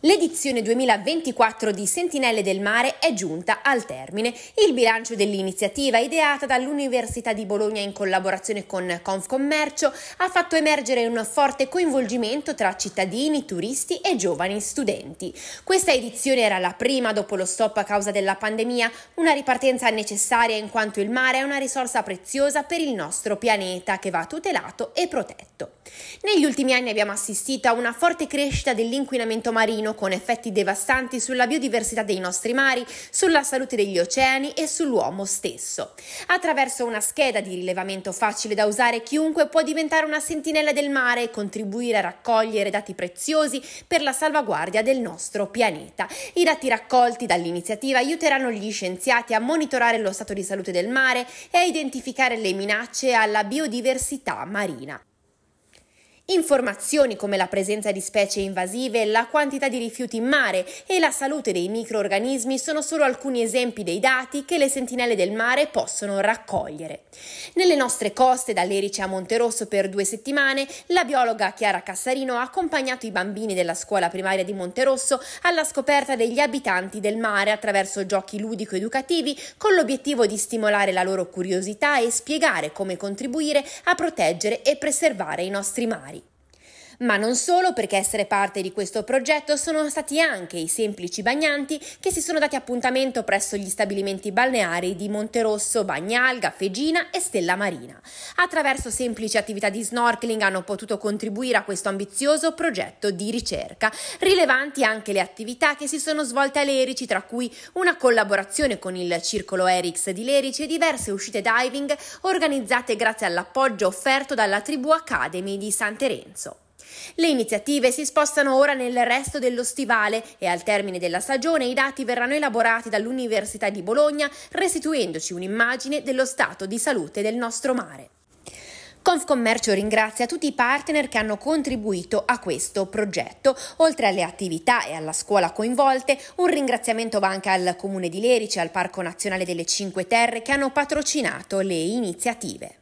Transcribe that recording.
L'edizione 2024 di Sentinelle del Mare è giunta al termine. Il bilancio dell'iniziativa, ideata dall'Università di Bologna in collaborazione con Confcommercio, ha fatto emergere un forte coinvolgimento tra cittadini, turisti e giovani studenti. Questa edizione era la prima dopo lo stop a causa della pandemia, una ripartenza necessaria in quanto il mare è una risorsa preziosa per il nostro pianeta che va tutelato e protetto. Negli ultimi anni abbiamo assistito a una forte crescita dell'inquinamento marino con effetti devastanti sulla biodiversità dei nostri mari, sulla salute degli oceani e sull'uomo stesso. Attraverso una scheda di rilevamento facile da usare chiunque può diventare una sentinella del mare e contribuire a raccogliere dati preziosi per la salvaguardia del nostro pianeta. I dati raccolti dall'iniziativa aiuteranno gli scienziati a monitorare lo stato di salute del mare e a identificare le minacce alla biodiversità marina. Informazioni come la presenza di specie invasive, la quantità di rifiuti in mare e la salute dei microorganismi sono solo alcuni esempi dei dati che le sentinelle del mare possono raccogliere. Nelle nostre coste, dall'Erice a Monterosso per due settimane, la biologa Chiara Cassarino ha accompagnato i bambini della scuola primaria di Monterosso alla scoperta degli abitanti del mare attraverso giochi ludico-educativi con l'obiettivo di stimolare la loro curiosità e spiegare come contribuire a proteggere e preservare i nostri mari. Ma non solo, perché essere parte di questo progetto sono stati anche i semplici bagnanti che si sono dati appuntamento presso gli stabilimenti balneari di Monterosso, Bagnalga, Fegina e Stella Marina. Attraverso semplici attività di snorkeling hanno potuto contribuire a questo ambizioso progetto di ricerca. Rilevanti anche le attività che si sono svolte a Lerici, tra cui una collaborazione con il Circolo Erix di Lerici e diverse uscite diving organizzate grazie all'appoggio offerto dalla Tribù Academy di San Terenzo. Le iniziative si spostano ora nel resto dello stivale e al termine della stagione i dati verranno elaborati dall'Università di Bologna, restituendoci un'immagine dello stato di salute del nostro mare. Confcommercio ringrazia tutti i partner che hanno contribuito a questo progetto. Oltre alle attività e alla scuola coinvolte, un ringraziamento va anche al Comune di Lerice e al Parco Nazionale delle Cinque Terre che hanno patrocinato le iniziative.